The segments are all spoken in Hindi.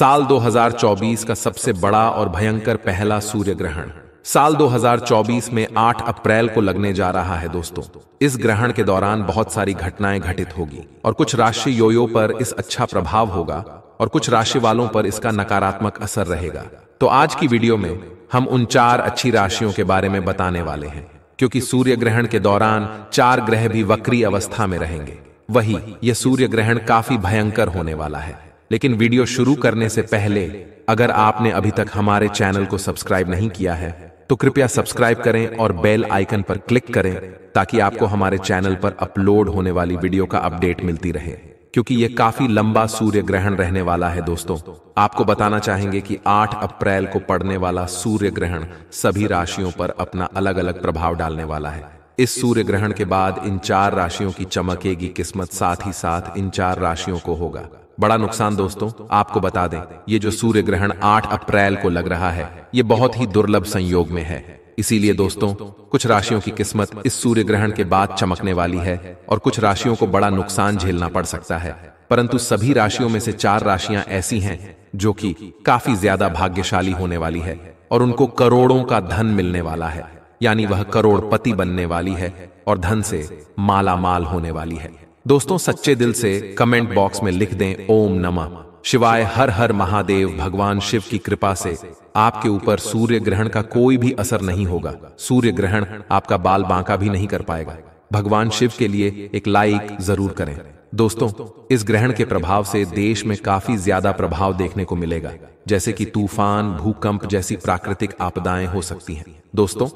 साल 2024 का सबसे बड़ा और भयंकर पहला सूर्य ग्रहण साल 2024 में 8 अप्रैल को लगने जा रहा है दोस्तों इस ग्रहण के दौरान बहुत सारी घटनाएं घटित होगी और कुछ राशि योयो पर इस अच्छा प्रभाव होगा और कुछ राशि वालों पर इसका नकारात्मक असर रहेगा तो आज की वीडियो में हम उन चार अच्छी राशियों के बारे में बताने वाले हैं क्योंकि सूर्य ग्रहण के दौरान चार ग्रह भी वक्री अवस्था में रहेंगे वही यह सूर्य ग्रहण काफी भयंकर होने वाला है लेकिन वीडियो शुरू करने से पहले अगर आपने अभी तक हमारे चैनल को सब्सक्राइब नहीं किया है तो कृपया सब्सक्राइब करें और बेल आइकन पर क्लिक करें ताकि आपको हमारे चैनल पर अपलोड होने वाली वीडियो का अपडेट मिलती रहे क्योंकि ये काफी लंबा सूर्य ग्रहण रहने वाला है दोस्तों आपको बताना चाहेंगे कि 8 अप्रैल को पड़ने वाला सूर्य ग्रहण सभी राशियों पर अपना अलग अलग प्रभाव डालने वाला है इस सूर्य ग्रहण के बाद इन चार राशियों की चमकेगी किस्मत साथ ही साथ इन चार राशियों को होगा बड़ा नुकसान दोस्तों आपको बता दें ये जो सूर्य ग्रहण 8 अप्रैल को लग रहा है ये बहुत ही दुर्लभ संयोग में है इसीलिए दोस्तों कुछ राशियों की किस्मत इस सूर्य ग्रहण के बाद चमकने वाली है और कुछ राशियों को बड़ा नुकसान झेलना पड़ सकता है परंतु सभी राशियों में से चार राशियां ऐसी हैं जो कि काफी ज्यादा भाग्यशाली होने वाली है और उनको करोड़ों का धन मिलने वाला है यानी वह करोड़पति बनने वाली है और धन से माला माल होने वाली है दोस्तों सच्चे दिल से कमेंट बॉक्स में लिख दें ओम नमः शिवाय हर हर महादेव भगवान शिव की कृपा से आपके ऊपर सूर्य ग्रहण का कोई भी असर नहीं होगा सूर्य ग्रहण आपका बाल बांका भी नहीं कर पाएगा भगवान शिव के लिए एक लाइक जरूर करें दोस्तों इस ग्रहण के प्रभाव से देश में काफी ज्यादा प्रभाव देखने को मिलेगा जैसे कि तूफान भूकंप जैसी प्राकृतिक आपदाएं हो सकती हैं दोस्तों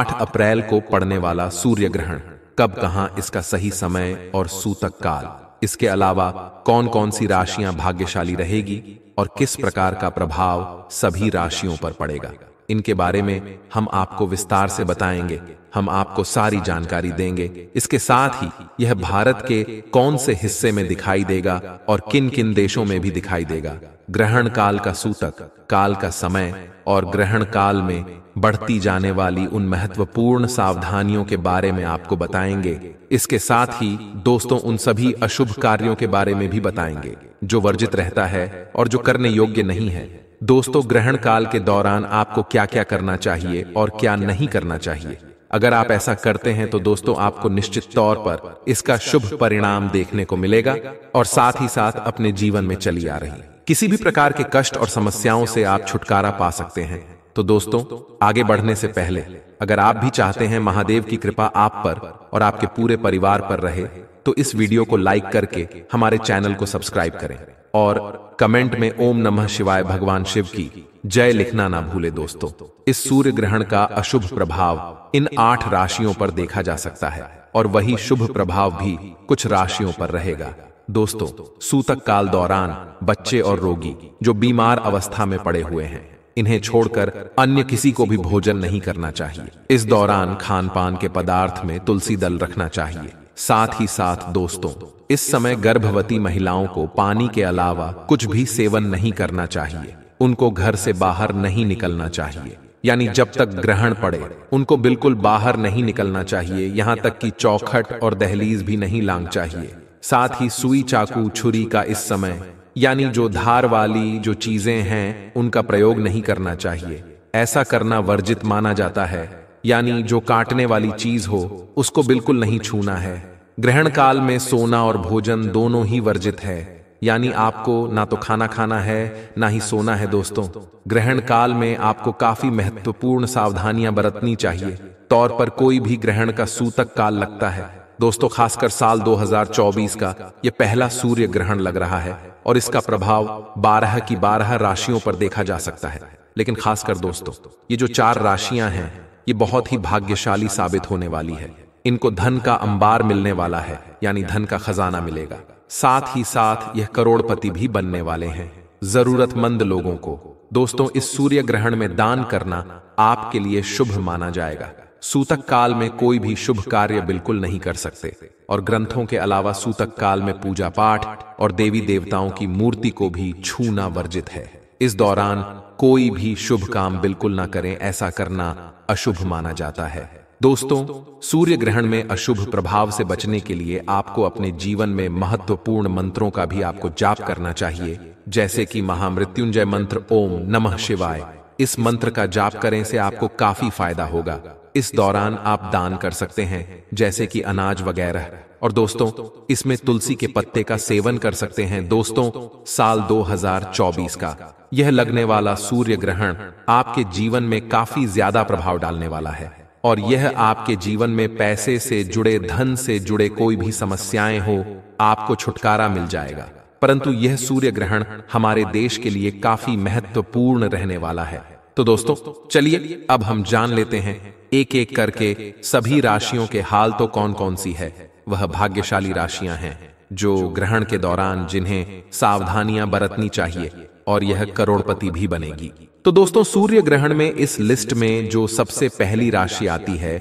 8 अप्रैल को पड़ने वाला सूर्य ग्रहण कब कहा इसका सही समय और सूतक काल इसके अलावा कौन कौन सी राशियां भाग्यशाली रहेगी और किस प्रकार का प्रभाव सभी राशियों पर पड़ेगा इनके बारे में हम आपको विस्तार से बताएंगे हम आपको सारी जानकारी देंगे इसके साथ ही यह भारत के कौन से हिस्से में दिखाई देगा और किन किन देशों में भी दिखाई देगा ग्रहण काल का सूतक काल का समय और ग्रहण काल में बढ़ती जाने वाली उन महत्वपूर्ण सावधानियों के बारे में आपको बताएंगे इसके साथ ही दोस्तों उन सभी अशुभ कार्यों के बारे में भी बताएंगे जो वर्जित रहता है और जो करने योग्य नहीं है दोस्तों ग्रहण काल के दौरान आपको क्या क्या करना चाहिए और क्या नहीं करना चाहिए अगर आप ऐसा करते हैं तो दोस्तों आपको निश्चित तौर पर इसका शुभ परिणाम देखने को मिलेगा और साथ ही साथ अपने जीवन में चली आ रही किसी भी प्रकार के कष्ट और समस्याओं से आप छुटकारा पा सकते हैं तो दोस्तों आगे बढ़ने से पहले अगर आप भी चाहते हैं महादेव की कृपा आप पर और आपके पूरे परिवार पर रहे तो इस वीडियो को लाइक करके हमारे चैनल को सब्सक्राइब करें और कमेंट में ओम नमः शिवाय भगवान शिव की जय लिखना ना भूले दोस्तों इस सूर्य ग्रहण का अशुभ प्रभाव इन आठ राशियों पर देखा जा सकता है और वही शुभ प्रभाव भी कुछ राशियों पर रहेगा दोस्तों सूतक काल दौरान बच्चे और रोगी जो बीमार अवस्था में पड़े हुए हैं इन्हें छोड़कर अन्य किसी को भी भोजन नहीं करना चाहिए इस दौरान खान पान के पदार्थ में तुलसी दल रखना चाहिए साथ ही साथ दोस्तों इस समय गर्भवती महिलाओं को पानी के अलावा कुछ भी सेवन नहीं करना चाहिए उनको घर से बाहर नहीं निकलना चाहिए यानी जब तक ग्रहण पड़े उनको बिल्कुल बाहर नहीं निकलना चाहिए यहाँ तक कि चौखट और दहलीज भी नहीं लांग चाहिए साथ ही सुई चाकू छुरी का इस समय यानी जो धार वाली जो चीजें हैं उनका प्रयोग नहीं करना चाहिए ऐसा करना वर्जित माना जाता है यानी जो काटने वाली चीज हो उसको बिल्कुल नहीं छूना है ग्रहण काल में सोना और भोजन दोनों ही वर्जित है यानी आपको ना तो खाना खाना है ना ही सोना है दोस्तों ग्रहण काल में आपको काफी महत्वपूर्ण सावधानियां बरतनी चाहिए तौर पर कोई भी ग्रहण का सूतक काल लगता है दोस्तों खासकर साल 2024 का ये पहला सूर्य ग्रहण लग रहा है और इसका प्रभाव 12 की 12 राशियों पर देखा जा सकता है लेकिन खासकर दोस्तों ये जो चार राशियां हैं ये बहुत ही भाग्यशाली साबित होने वाली है इनको धन का अंबार मिलने वाला है यानी धन का खजाना मिलेगा साथ ही साथ यह करोड़पति भी बनने वाले हैं जरूरतमंद लोगों को दोस्तों इस सूर्य ग्रहण में दान करना आपके लिए शुभ माना जाएगा सूतक काल में कोई भी शुभ कार्य बिल्कुल नहीं कर सकते और ग्रंथों के अलावा सूतक काल में पूजा पाठ और देवी देवताओं की मूर्ति को भी छूना वर्जित है इस दौरान कोई भी शुभ काम बिल्कुल ना करें ऐसा करना अशुभ माना जाता है दोस्तों सूर्य ग्रहण में अशुभ प्रभाव से बचने के लिए आपको अपने जीवन में महत्वपूर्ण मंत्रों का भी आपको जाप करना चाहिए जैसे कि महामृत्युंजय मंत्र ओम नमः शिवाय इस मंत्र का जाप करें से आपको काफी फायदा होगा इस दौरान आप दान कर सकते हैं जैसे कि अनाज वगैरह और दोस्तों इसमें तुलसी के पत्ते का सेवन कर सकते हैं दोस्तों साल 2024 का यह लगने वाला सूर्य ग्रहण आपके जीवन में काफी ज्यादा प्रभाव डालने वाला है और यह आपके जीवन में पैसे से जुड़े धन से जुड़े कोई भी समस्याएं हो आपको छुटकारा मिल जाएगा परंतु यह सूर्य ग्रहण हमारे देश के लिए काफी महत्वपूर्ण रहने वाला है तो दोस्तों तो चलिए अब हम जान लेते हैं एक एक करके सभी राशियों के हाल तो, तो कौन कौन सी है वह भाग्यशाली राशियां हैं जो ग्रहण के दौरान जिन्हें सावधानियां बरतनी चाहिए और यह करोड़पति भी बनेगी तो दोस्तों सूर्य ग्रहण में इस लिस्ट में जो सबसे पहली राशि आती है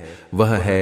वह है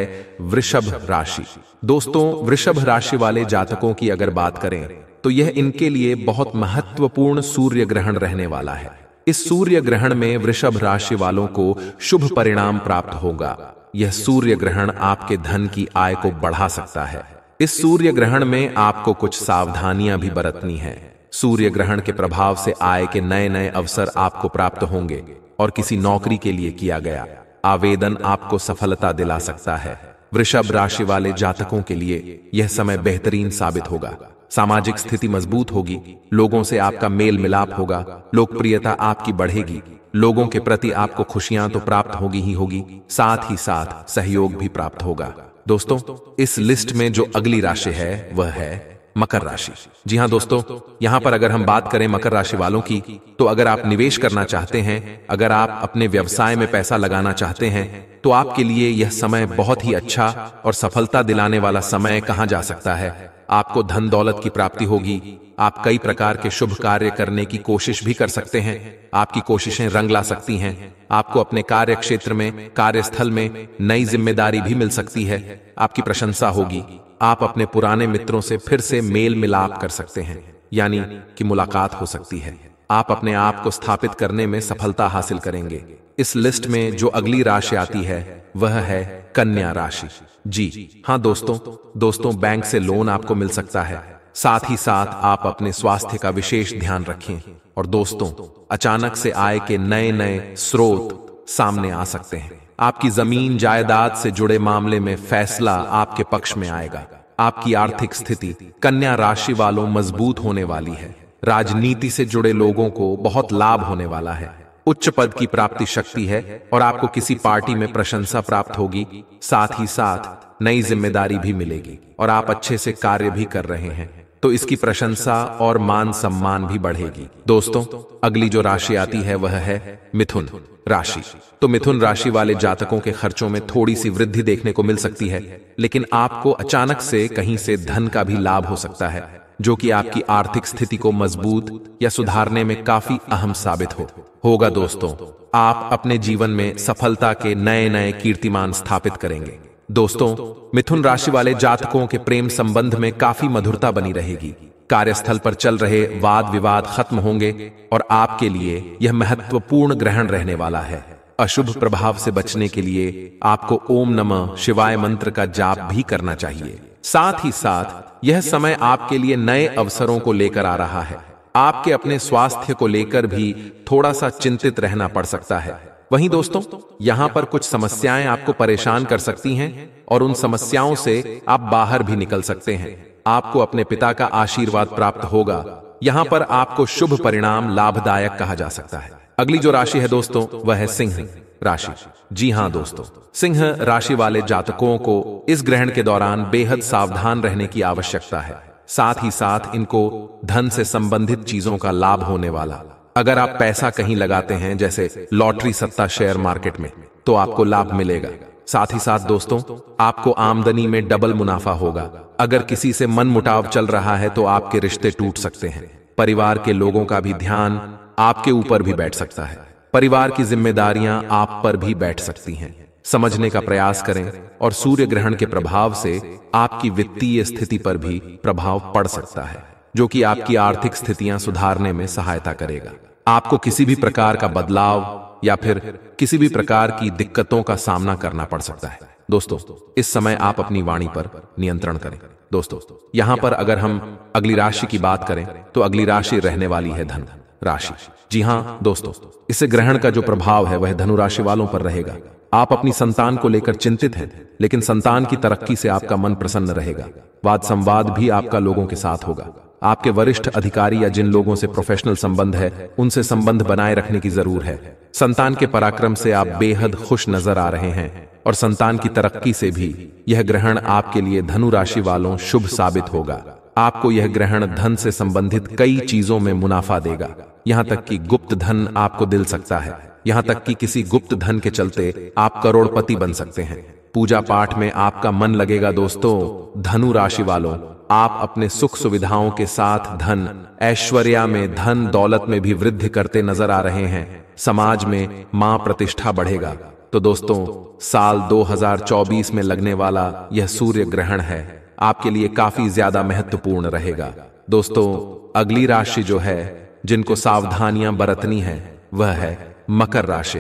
वृषभ राशि दोस्तों वृषभ राशि वाले जातकों की अगर बात करें तो यह इनके लिए बहुत महत्वपूर्ण सूर्य ग्रहण रहने वाला है इस सूर्य ग्रहण में वृषभ राशि वालों को शुभ परिणाम प्राप्त होगा यह सूर्य ग्रहण आपके धन की आय को बढ़ा सकता है इस सूर्य ग्रहण में आपको कुछ सावधानियां भी बरतनी है सूर्य ग्रहण के प्रभाव से आय के नए नए अवसर आपको प्राप्त होंगे और किसी नौकरी के लिए किया गया आवेदन आपको सफलता दिला सकता है वृषभ राशि वाले जातकों के लिए यह समय बेहतरीन साबित होगा सामाजिक स्थिति मजबूत होगी लोगों से आपका मेल मिलाप होगा लोकप्रियता आपकी बढ़ेगी लोगों के प्रति आपको खुशियां तो प्राप्त होगी ही होगी साथ ही साथ सहयोग भी प्राप्त होगा दोस्तों इस लिस्ट में जो अगली राशि है वह है मकर राशि जी हाँ दोस्तों यहाँ पर अगर हम बात करें मकर राशि वालों की तो अगर आप निवेश करना चाहते हैं अगर आप अपने व्यवसाय में पैसा लगाना चाहते हैं तो आपके लिए यह समय बहुत ही अच्छा और सफलता दिलाने वाला समय कहा जा सकता है आपको धन दौलत की प्राप्ति होगी आप कई प्रकार के शुभ कार्य करने की कोशिश भी कर सकते हैं आपकी कोशिशें रंग ला सकती हैं आपको अपने कार्य क्षेत्र में कार्यस्थल में नई जिम्मेदारी भी मिल सकती है आपकी प्रशंसा होगी आप अपने पुराने मित्रों से फिर से मेल मिलाप कर सकते हैं यानी कि मुलाकात हो सकती है आप अपने आप को स्थापित करने में सफलता हासिल करेंगे इस लिस्ट में जो अगली राशि आती है वह है कन्या राशि जी हाँ दोस्तों दोस्तों बैंक से लोन आपको मिल सकता है साथ ही साथ आप अपने स्वास्थ्य का विशेष ध्यान रखें और दोस्तों अचानक से आय के नए नए स्रोत सामने आ सकते हैं आपकी जमीन जायदाद से जुड़े मामले में फैसला आपके पक्ष में आएगा आपकी आर्थिक स्थिति कन्या राशि वालों मजबूत होने वाली है राजनीति से जुड़े लोगों को बहुत लाभ होने वाला है उच्च पद की प्राप्ति शक्ति है और आपको किसी पार्टी में प्रशंसा प्राप्त होगी साथ ही साथ नई जिम्मेदारी भी मिलेगी और आप अच्छे से कार्य भी कर रहे हैं तो इसकी प्रशंसा और मान सम्मान भी बढ़ेगी दोस्तों अगली जो राशि आती है वह है मिथुन राशि तो मिथुन राशि वाले जातकों के खर्चों में थोड़ी सी वृद्धि देखने को मिल सकती है लेकिन आपको अचानक से कहीं से धन का भी लाभ हो सकता है जो कि आपकी आर्थिक स्थिति को मजबूत या सुधारने में काफी अहम साबित हो होगा दोस्तों आप अपने जीवन में सफलता के नए नए कीर्तिमान स्थापित करेंगे दोस्तों मिथुन राशि वाले जातकों के प्रेम संबंध में काफी मधुरता बनी रहेगी कार्यस्थल पर चल रहे वाद विवाद खत्म होंगे और आपके लिए यह महत्वपूर्ण ग्रहण रहने वाला है अशुभ प्रभाव से बचने के लिए आपको ओम नमः शिवाय मंत्र का जाप भी करना चाहिए साथ ही साथ यह समय आपके लिए नए अवसरों को लेकर आ रहा है आपके अपने स्वास्थ्य को लेकर भी थोड़ा सा चिंतित रहना पड़ सकता है वहीं दोस्तों यहाँ पर कुछ समस्याएं आपको परेशान कर सकती हैं और उन समस्याओं से आप बाहर भी निकल सकते हैं आपको अपने पिता का आशीर्वाद प्राप्त होगा यहाँ पर आपको शुभ परिणाम लाभदायक कहा जा सकता है अगली जो राशि है दोस्तों वह है सिंह राशि जी हाँ दोस्तों सिंह राशि वाले जातकों को इस ग्रहण के दौरान बेहद सावधान रहने की आवश्यकता है साथ ही साथ इनको धन से संबंधित चीजों का लाभ होने वाला अगर आप पैसा कहीं लगाते हैं जैसे लॉटरी सत्ता शेयर मार्केट में तो आपको लाभ मिलेगा साथ ही साथ दोस्तों आपको आमदनी में डबल मुनाफा होगा अगर किसी से मन मुटाव चल रहा है तो आपके रिश्ते टूट सकते हैं परिवार के लोगों का भी ध्यान आपके ऊपर भी बैठ सकता है परिवार की जिम्मेदारियां आप पर भी बैठ सकती हैं समझने का प्रयास करें और सूर्य ग्रहण के प्रभाव से आपकी वित्तीय स्थिति पर भी प्रभाव पड़ सकता है जो कि आपकी आर्थिक स्थितियां सुधारने में सहायता करेगा आपको किसी भी प्रकार का बदलाव या फिर किसी भी प्रकार की दिक्कतों का सामना करना पड़ सकता है दोस्तों इस समय आप अपनी वाणी पर नियंत्रण करें दोस्तों यहाँ पर अगर हम अगली राशि की बात करें तो अगली राशि रहने वाली है धन राशि जी हाँ दोस्तों इसे ग्रहण का जो प्रभाव है वह धनु राशि वालों पर रहेगा आप अपनी संतान को लेकर चिंतित हैं लेकिन संतान की तरक्की से आपका मन प्रसन्न रहेगा वाद संवाद भी आपका लोगों के साथ होगा आपके वरिष्ठ अधिकारी या जिन लोगों से प्रोफेशनल संबंध है उनसे संबंध बनाए रखने की जरूर है संतान के पराक्रम से आप बेहद खुश नजर आ रहे हैं और संतान की तरक्की से भी यह ग्रहण आपके लिए धनु राशि वालों शुभ साबित होगा आपको यह ग्रहण धन से संबंधित कई चीजों में मुनाफा देगा यहाँ तक कि गुप्त धन आपको दिल सकता है यहाँ तक कि किसी गुप्त धन के चलते आप करोड़पति बन सकते हैं पूजा पाठ में आपका मन लगेगा दोस्तों धनु राशि वालों आप अपने सुख सुविधाओं के साथ धन ऐश्वर्या में धन दौलत में भी वृद्धि करते नजर आ रहे हैं समाज में मां प्रतिष्ठा बढ़ेगा तो दोस्तों साल 2024 में लगने वाला यह सूर्य ग्रहण है आपके लिए काफी ज्यादा महत्वपूर्ण रहेगा दोस्तों अगली राशि जो है जिनको सावधानियां बरतनी है वह है मकर राशि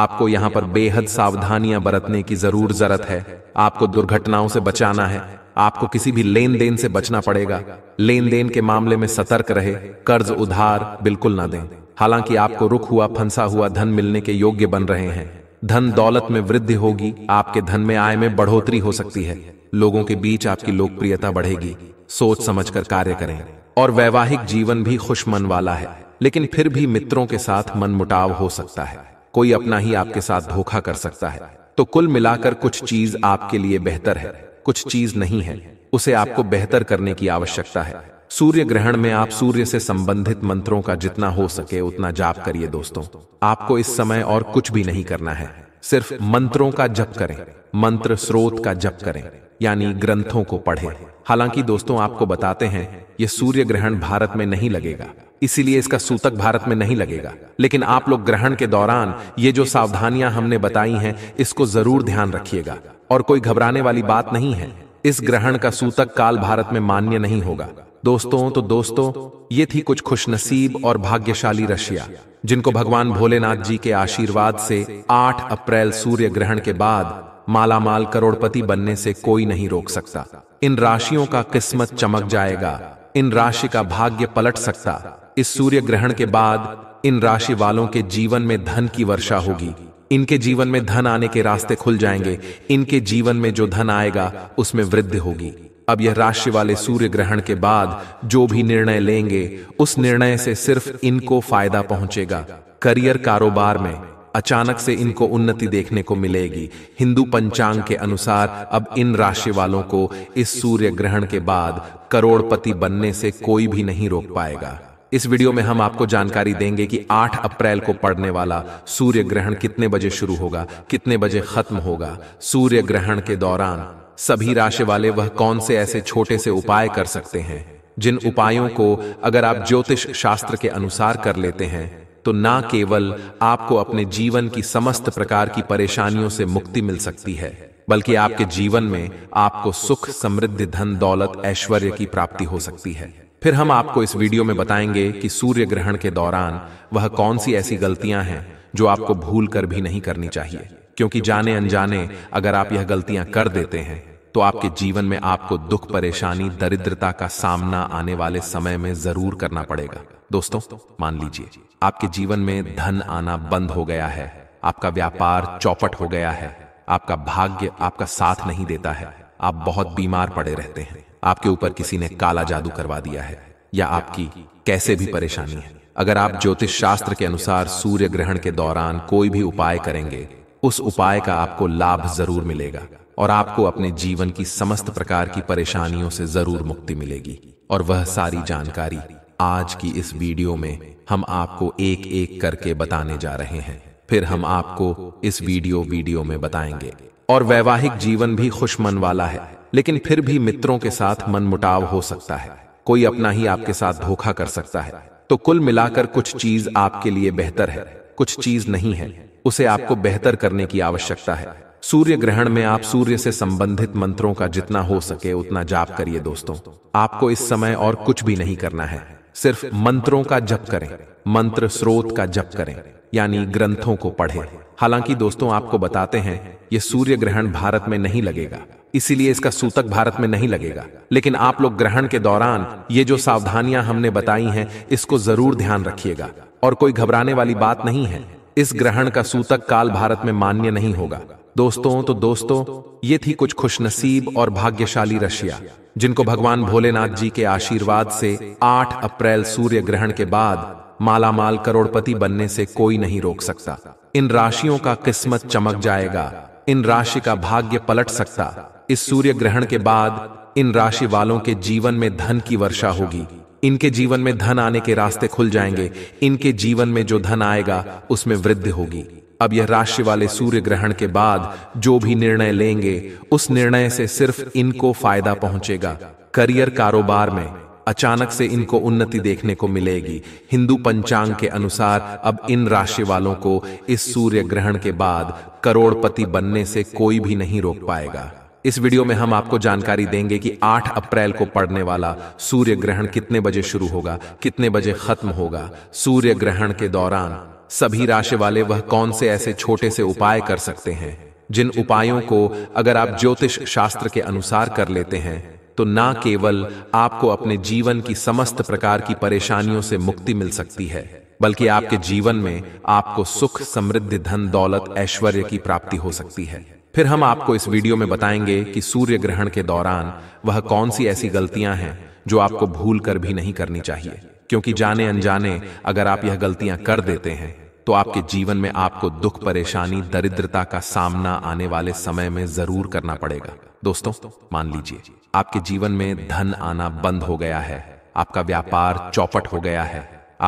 आपको यहाँ पर बेहद सावधानियां बरतने की जरूर जरूरत है आपको दुर्घटनाओं से बचाना है आपको किसी भी लेन देन से बचना पड़ेगा लेन देन के मामले में सतर्क रहे कर्ज उधार बिल्कुल ना दें हालांकि आपको रुक हुआ फंसा हुआ धन मिलने के योग्य बन रहे हैं धन दौलत में वृद्धि होगी आपके धन में आय में बढ़ोतरी हो सकती है लोगों के बीच आपकी लोकप्रियता बढ़ेगी सोच कर कार्य करें और वैवाहिक जीवन भी खुश मन वाला है लेकिन फिर भी मित्रों के साथ मन मुटाव हो सकता है कोई अपना ही आपके साथ धोखा कर सकता है तो कुल मिलाकर कुछ चीज आपके लिए बेहतर है कुछ चीज नहीं है उसे आपको बेहतर करने की आवश्यकता है सूर्य ग्रहण में आप सूर्य से संबंधित मंत्रों का जितना हो सके उतना जाप करिए दोस्तों आपको इस समय और कुछ भी नहीं करना है सिर्फ मंत्रों का जप करें मंत्र स्रोत का जप करें यानी ग्रंथों को पढ़ें हालांकि दोस्तों आपको बताते हैं ये सूर्य ग्रहण भारत में नहीं लगेगा इसीलिए इसका सूतक भारत में नहीं लगेगा लेकिन आप लोग ग्रहण के दौरान ये जो सावधानियां हमने बताई हैं इसको जरूर ध्यान रखिएगा और कोई घबराने वाली बात नहीं है इस ग्रहण का सूतक काल भारत में मान्य नहीं होगा दोस्तों तो दोस्तों ये थी कुछ खुशनसीब और भाग्यशाली रशिया जिनको भगवान भोलेनाथ जी के आशीर्वाद से 8 अप्रैल सूर्य ग्रहण के बाद मालामाल करोड़पति बनने से कोई नहीं रोक सकता इन राशियों का किस्मत चमक जाएगा इन राशि का भाग्य पलट सकता इस सूर्य ग्रहण के बाद इन राशि वालों के जीवन में धन की वर्षा होगी इनके जीवन में धन आने के रास्ते खुल जाएंगे इनके जीवन में जो धन आएगा उसमें वृद्धि होगी अब यह राशि वाले सूर्य ग्रहण के बाद जो भी निर्णय लेंगे उस निर्णय से सिर्फ इनको फायदा पहुंचेगा करियर कारोबार में अचानक से इनको उन्नति देखने को मिलेगी हिंदू पंचांग के अनुसार अब इन राशि वालों को इस सूर्य ग्रहण के बाद करोड़पति बनने से कोई भी नहीं रोक पाएगा इस वीडियो में हम आपको जानकारी देंगे कि 8 अप्रैल को पड़ने वाला सूर्य ग्रहण कितने बजे शुरू होगा कितने बजे खत्म होगा सूर्य ग्रहण के दौरान सभी राशि वाले वह कौन से ऐसे छोटे से उपाय कर सकते हैं जिन उपायों को अगर आप ज्योतिष शास्त्र के अनुसार कर लेते हैं तो ना केवल आपको अपने जीवन की समस्त प्रकार की परेशानियों से मुक्ति मिल सकती है बल्कि आपके जीवन में आपको सुख समृद्धि धन दौलत ऐश्वर्य की प्राप्ति हो सकती है फिर हम आपको इस वीडियो में बताएंगे कि सूर्य ग्रहण के दौरान वह कौन सी ऐसी गलतियां हैं जो आपको भूल कर भी नहीं करनी चाहिए क्योंकि जाने अनजाने अगर आप यह गलतियां कर देते हैं तो आपके जीवन में आपको दुख परेशानी दरिद्रता का सामना आने वाले समय में जरूर करना पड़ेगा दोस्तों मान लीजिए आपके जीवन में धन आना बंद हो गया है आपका व्यापार चौपट हो गया है आपका भाग्य आपका साथ नहीं देता है आप बहुत बीमार पड़े रहते हैं आपके ऊपर किसी ने काला जादू करवा दिया है या आपकी कैसे भी परेशानी है अगर आप ज्योतिष शास्त्र के अनुसार सूर्य ग्रहण के दौरान कोई भी उपाय करेंगे उस उपाय का आपको लाभ जरूर मिलेगा और आपको अपने जीवन की समस्त प्रकार की परेशानियों से जरूर मुक्ति मिलेगी और वह सारी जानकारी आज की इस वीडियो में हम आपको एक एक करके बताने जा रहे हैं फिर हम आपको इस वीडियो वीडियो में बताएंगे और वैवाहिक जीवन भी खुशमन वाला है लेकिन फिर भी मित्रों के साथ मनमुटाव हो सकता है कोई अपना ही आपके साथ धोखा कर सकता है तो कुल मिलाकर कुछ चीज आपके लिए बेहतर है कुछ चीज नहीं है उसे आपको बेहतर करने की आवश्यकता है सूर्य ग्रहण में आप सूर्य से संबंधित मंत्रों का जितना हो सके उतना जाप करिए दोस्तों आपको इस समय और कुछ भी नहीं करना है सिर्फ मंत्रों का जप करें मंत्र स्रोत का जप करें यानी ग्रंथों को पढ़ें हालांकि दोस्तों आपको बताते हैं ये सूर्य ग्रहण भारत में नहीं लगेगा इसीलिए इसका सूतक भारत में नहीं लगेगा लेकिन आप लोग ग्रहण के दौरान ये जो सावधानियां हमने बताई हैं इसको जरूर ध्यान रखिएगा और कोई घबराने वाली बात नहीं है इस ग्रहण का सूतक काल भारत में मान्य नहीं होगा दोस्तों तो दोस्तों ये थी कुछ खुशनसीब और भाग्यशाली रशिया जिनको भगवान भोलेनाथ जी के आशीर्वाद से 8 अप्रैल सूर्य ग्रहण के बाद मालामाल करोड़पति बनने से कोई नहीं रोक सकता इन राशियों का किस्मत चमक जाएगा इन राशि का भाग्य पलट सकता इस सूर्य ग्रहण के बाद इन राशि वालों के जीवन में धन की वर्षा होगी इनके जीवन में धन आने के रास्ते खुल जाएंगे इनके जीवन में जो धन आएगा उसमें वृद्धि होगी अब यह राशि वाले सूर्य ग्रहण के बाद जो भी निर्णय लेंगे उस निर्णय से सिर्फ इनको फायदा पहुंचेगा करियर कारोबार में अचानक से इनको उन्नति देखने को मिलेगी हिंदू पंचांग के अनुसार अब इन राशि वालों को इस सूर्य ग्रहण के बाद करोड़पति बनने से कोई भी नहीं रोक पाएगा इस वीडियो में हम आपको जानकारी देंगे कि 8 अप्रैल को पड़ने वाला सूर्य ग्रहण कितने बजे शुरू होगा कितने बजे खत्म होगा सूर्य ग्रहण के दौरान सभी राशि वाले वह कौन से ऐसे छोटे से उपाय कर सकते हैं जिन उपायों को अगर आप ज्योतिष शास्त्र के अनुसार कर लेते हैं तो ना केवल आपको अपने जीवन की समस्त प्रकार की परेशानियों से मुक्ति मिल सकती है बल्कि आपके जीवन में आपको सुख समृद्धि धन दौलत ऐश्वर्य की प्राप्ति हो सकती है फिर हम आपको इस वीडियो में बताएंगे कि सूर्य ग्रहण के दौरान वह कौन सी ऐसी गलतियां हैं जो आपको भूल कर भी नहीं करनी चाहिए क्योंकि जाने अनजाने अगर आप यह गलतियां कर देते हैं तो आपके जीवन में आपको दुख परेशानी दरिद्रता का सामना आने वाले समय में जरूर करना पड़ेगा दोस्तों मान लीजिए आपके जीवन में धन आना बंद हो गया है आपका व्यापार चौपट हो गया है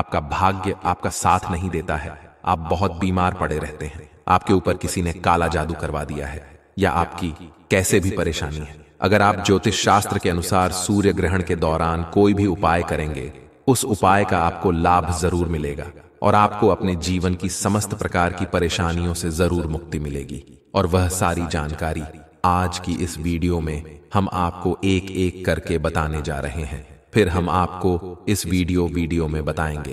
आपका भाग्य आपका साथ नहीं देता है आप बहुत बीमार पड़े रहते हैं आपके ऊपर किसी ने काला जादू करवा दिया है या आपकी कैसे भी परेशानी है अगर आप ज्योतिष शास्त्र के अनुसार सूर्य ग्रहण के दौरान कोई भी उपाय करेंगे उस उपाय का आपको लाभ जरूर मिलेगा और आपको अपने जीवन की समस्त प्रकार की परेशानियों से जरूर मुक्ति मिलेगी और वह सारी जानकारी आज की इस वीडियो में हम आपको एक एक करके बताने जा रहे हैं फिर हम आपको इस वीडियो वीडियो में बताएंगे